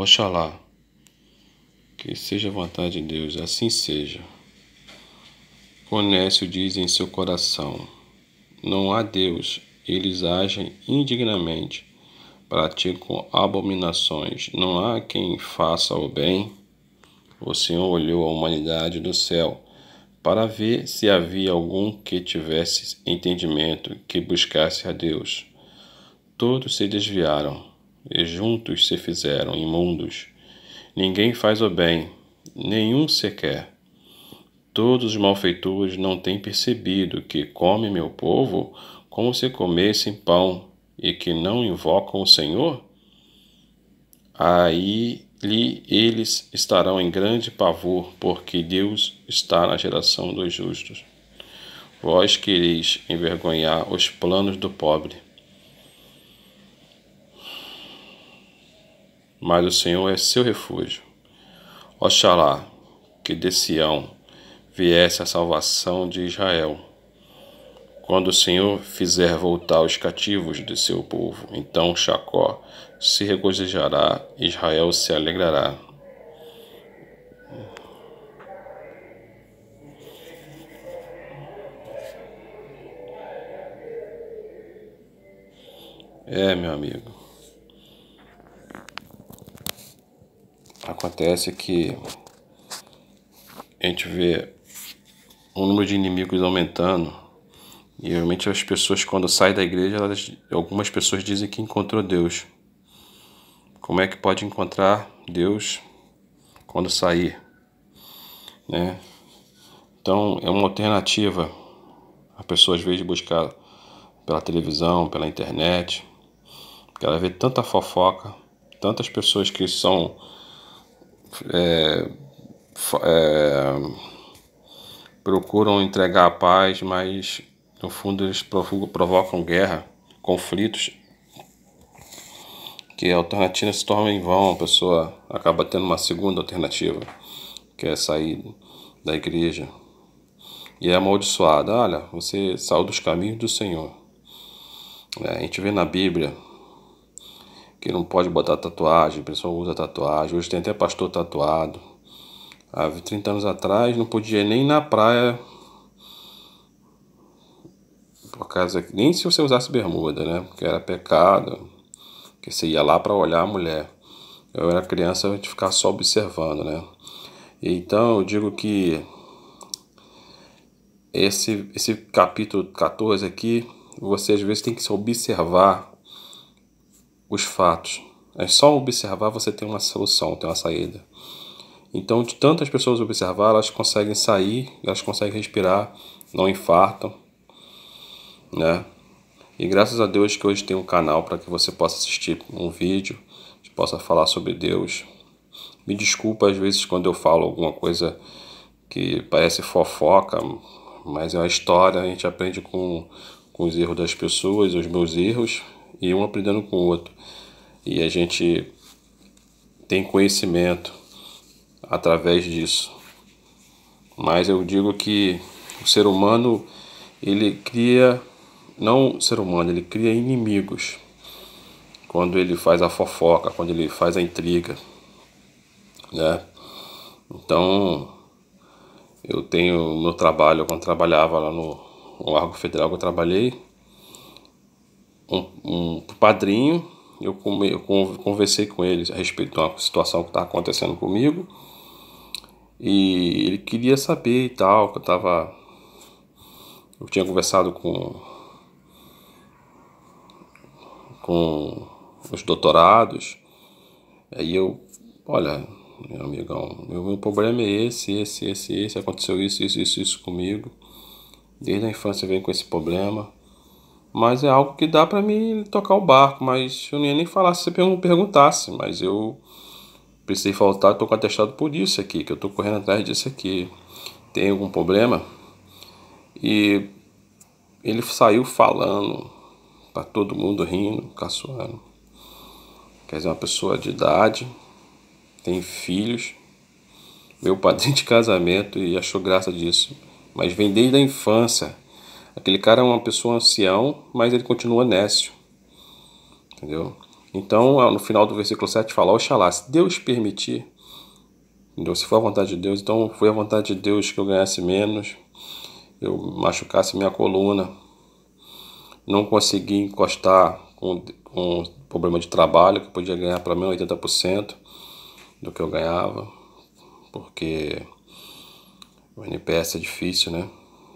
Oxalá, que seja a vontade de Deus, assim seja. Conésio diz em seu coração: Não há Deus, eles agem indignamente, praticam abominações, não há quem faça o bem. O Senhor olhou a humanidade do céu para ver se havia algum que tivesse entendimento que buscasse a Deus. Todos se desviaram, e juntos se fizeram imundos. Ninguém faz o bem, nenhum sequer. Todos os malfeitores não têm percebido que come meu povo como se comessem pão e que não invocam o Senhor? Aí lhe eles estarão em grande pavor, porque Deus está na geração dos justos. Vós quereis envergonhar os planos do pobre mas o Senhor é seu refúgio. Oxalá que de Sião viesse a salvação de Israel. Quando o Senhor fizer voltar os cativos de seu povo, então Jacó se regozijará, Israel se alegrará. É, meu amigo. Acontece é que a gente vê o número de inimigos aumentando. E realmente as pessoas quando saem da igreja, elas, algumas pessoas dizem que encontrou Deus. Como é que pode encontrar Deus quando sair? Né? Então é uma alternativa. A pessoa às vezes buscar pela televisão, pela internet, porque ela vê tanta fofoca, tantas pessoas que são é, é, procuram entregar a paz, mas no fundo eles provocam guerra, conflitos, que a alternativa se torna em vão, a pessoa acaba tendo uma segunda alternativa, que é sair da igreja. E é amaldiçoada, olha, você saiu dos caminhos do Senhor. É, a gente vê na Bíblia que não pode botar tatuagem, o pessoa usa tatuagem. Hoje tem até pastor tatuado. Há 30 anos atrás não podia nem na praia. Por causa, nem se você usasse bermuda, né? Porque era pecado. Que você ia lá para olhar a mulher. Eu era criança, a gente ficava só observando, né? Então eu digo que esse, esse capítulo 14 aqui, você às vezes tem que se observar os fatos. É só observar você tem uma solução, tem uma saída. Então, de tantas pessoas observar, elas conseguem sair, elas conseguem respirar, não infartam, né? E graças a Deus que hoje tem um canal para que você possa assistir um vídeo, que possa falar sobre Deus. Me desculpa às vezes quando eu falo alguma coisa que parece fofoca, mas é uma história, a gente aprende com, com os erros das pessoas, os meus erros, e um aprendendo com o outro. E a gente tem conhecimento através disso. Mas eu digo que o ser humano ele cria não o ser humano, ele cria inimigos. Quando ele faz a fofoca, quando ele faz a intriga, né? Então, eu tenho meu trabalho, quando trabalhava lá no, no Federal que eu trabalhei, um, um padrinho, eu, eu conversei com ele a respeito de uma situação que estava acontecendo comigo. E ele queria saber e tal, que eu estava Eu tinha conversado com. com os doutorados. Aí eu, olha, meu amigão, meu, meu problema é esse, esse, esse, esse, aconteceu isso, isso, isso, isso comigo. Desde a infância vem com esse problema. Mas é algo que dá para me tocar o barco, mas eu não ia nem falar se você perguntasse, mas eu precisei faltar, estou com atestado por isso aqui, que eu estou correndo atrás disso aqui. Tem algum problema? E ele saiu falando para todo mundo rindo, caçoando. Quer dizer, uma pessoa de idade, tem filhos, meu padrinho de casamento e achou graça disso. Mas vem desde a infância. Aquele cara é uma pessoa ancião, mas ele continua nécio. Entendeu? Então, ah, no final do versículo 7 fala: Oxalá, se Deus permitir, entendeu? se for a vontade de Deus, então foi a vontade de Deus que eu ganhasse menos, eu machucasse minha coluna, não consegui encostar com, com problema de trabalho, que eu podia ganhar para mim 80% do que eu ganhava, porque o NPS é difícil, né?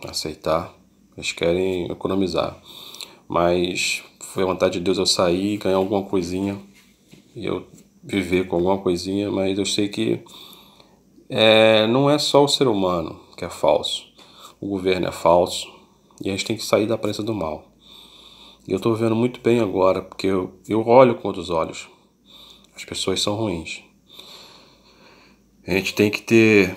Aceitar. Eles querem economizar. Mas foi a vontade de Deus eu sair, ganhar alguma coisinha e eu viver com alguma coisinha, mas eu sei que é, não é só o ser humano que é falso. O governo é falso e a gente tem que sair da presa do mal. E eu estou vendo muito bem agora, porque eu, eu olho com outros olhos. As pessoas são ruins. A gente tem que ter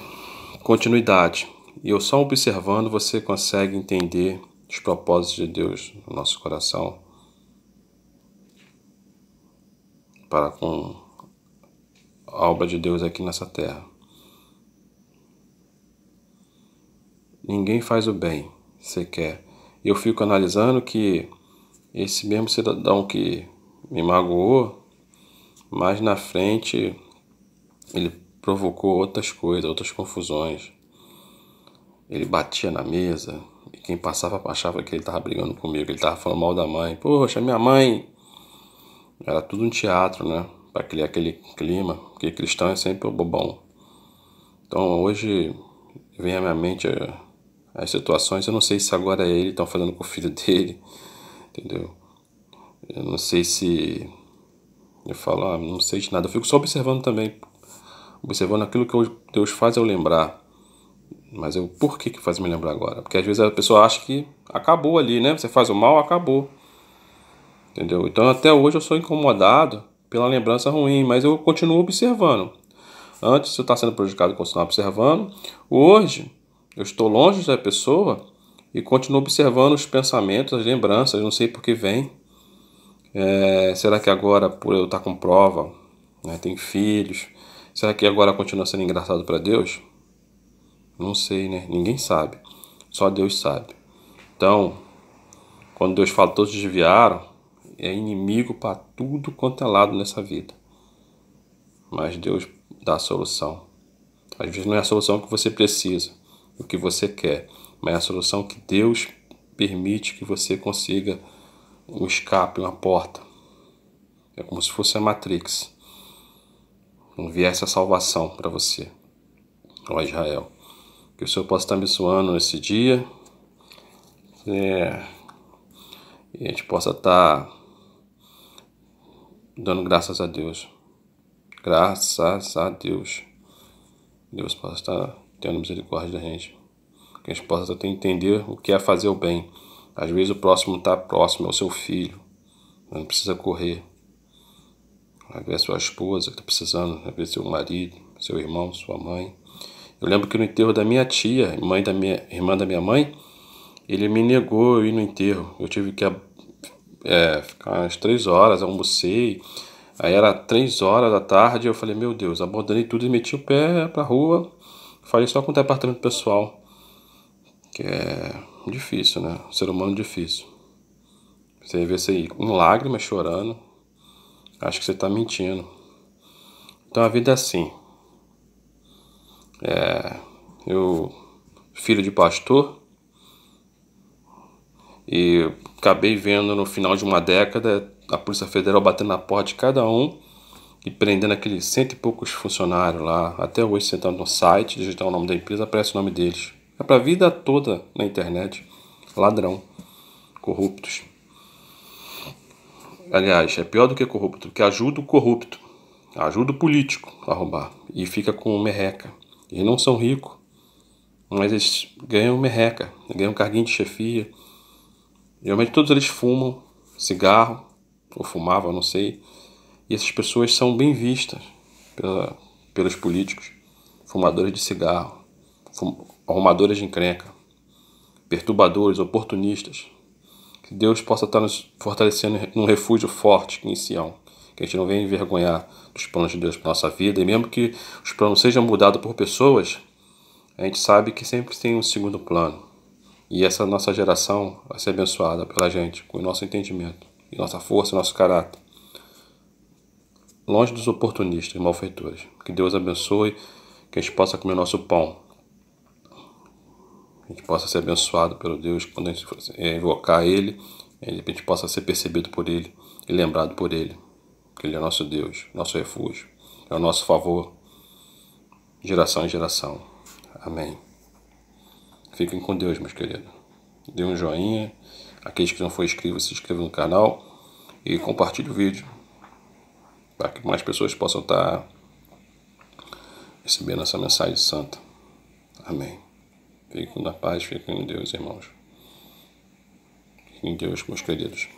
continuidade e eu só observando você consegue entender os propósitos de Deus no nosso coração para com a obra de Deus aqui nessa terra. Ninguém faz o bem sequer. Eu fico analisando que esse mesmo cidadão que me magoou, mais na frente ele provocou outras coisas, outras confusões. Ele batia na mesa e quem passava achava que ele estava brigando comigo, ele estava falando mal da mãe. Poxa, minha mãe! Era tudo um teatro, né? Para criar aquele clima, porque cristão é sempre o bobão. Então hoje vem à minha mente eh, as situações, eu não sei se agora é ele estão fazendo com o filho dele, entendeu? Eu não sei se. Eu falo, ah, não sei de nada. Eu fico só observando também. Observando aquilo que Deus faz eu lembrar. Mas eu, por que, que faz me lembrar agora? Porque às vezes a pessoa acha que acabou ali, né? Você faz o mal, acabou. Entendeu? Então até hoje eu sou incomodado pela lembrança ruim, mas eu continuo observando. Antes eu estava sendo prejudicado e continuava observando. Hoje eu estou longe da pessoa e continuo observando os pensamentos, as lembranças, não sei por que vem. É, será que agora, por eu estar com prova, né, tem filhos, será que agora continua sendo engraçado para Deus? Não sei, né? Ninguém sabe. Só Deus sabe. Então, quando Deus fala todos desviaram, é inimigo para tudo quanto é lado nessa vida. Mas Deus dá a solução. Às vezes não é a solução que você precisa, o que você quer, mas é a solução que Deus permite que você consiga um escape, uma porta. É como se fosse a Matrix. Não viesse a salvação para você, ó Israel que o Senhor possa estar abençoando nesse dia, é, e a gente possa estar dando graças a Deus. Graças a Deus. Deus possa estar tendo misericórdia da gente. Que a gente possa até entender o que é fazer o bem. Às vezes o próximo está próximo, é o seu filho. Não precisa correr. Às vezes é a sua esposa que está precisando, às vezes é seu marido, seu irmão, sua mãe. Eu lembro que no enterro da minha tia, mãe da minha irmã da minha mãe, ele me negou eu ir no enterro. Eu tive que é, ficar umas três horas, almocei. Aí era três horas da tarde, eu falei, meu Deus, abandonei tudo e meti o pé pra rua. Falei só com o departamento pessoal. Que é difícil, né? ser humano é difícil. Você vê você com lágrimas chorando. Acho que você tá mentindo. Então a vida é assim. É, eu, filho de pastor, e acabei vendo no final de uma década a Polícia Federal batendo na porta de cada um e prendendo aqueles cento e poucos funcionários lá. Até hoje, sentando tá no site, digitar o nome da empresa, aparece o nome deles. É pra vida toda na internet. Ladrão. Corruptos. Aliás, é pior do que corrupto, porque ajuda o corrupto, ajuda o político a roubar e fica com merreca e não são ricos, mas eles ganham merreca, ganham carguinho de chefia. Geralmente todos eles fumam cigarro, ou fumavam, não sei. E essas pessoas são bem vistas pela, pelos políticos, fumadores de cigarro, fum, arrumadores de encrenca, perturbadores, oportunistas. Que Deus possa estar nos fortalecendo num refúgio forte em Sião que a gente não venha envergonhar dos planos de Deus para nossa vida, e mesmo que os planos sejam mudados por pessoas, a gente sabe que sempre tem um segundo plano. E essa nossa geração vai ser abençoada pela gente, com o nosso entendimento, e nossa força, nosso caráter. Longe dos oportunistas e malfeitores. Que Deus abençoe, que a gente possa comer nosso pão. que A gente possa ser abençoado pelo Deus quando a gente eh, invocar Ele, eh, a gente possa ser percebido por Ele e lembrado por Ele porque Ele é nosso Deus, nosso refúgio, é o nosso favor, geração em geração. Amém. Fiquem com Deus, meus queridos. Dê um joinha. Aqueles que não foram inscritos, se inscrevam no canal e compartilhe o vídeo para que mais pessoas possam estar recebendo essa mensagem santa. Amém. Fiquem na paz, fiquem com Deus, irmãos. Fiquem em Deus, meus queridos.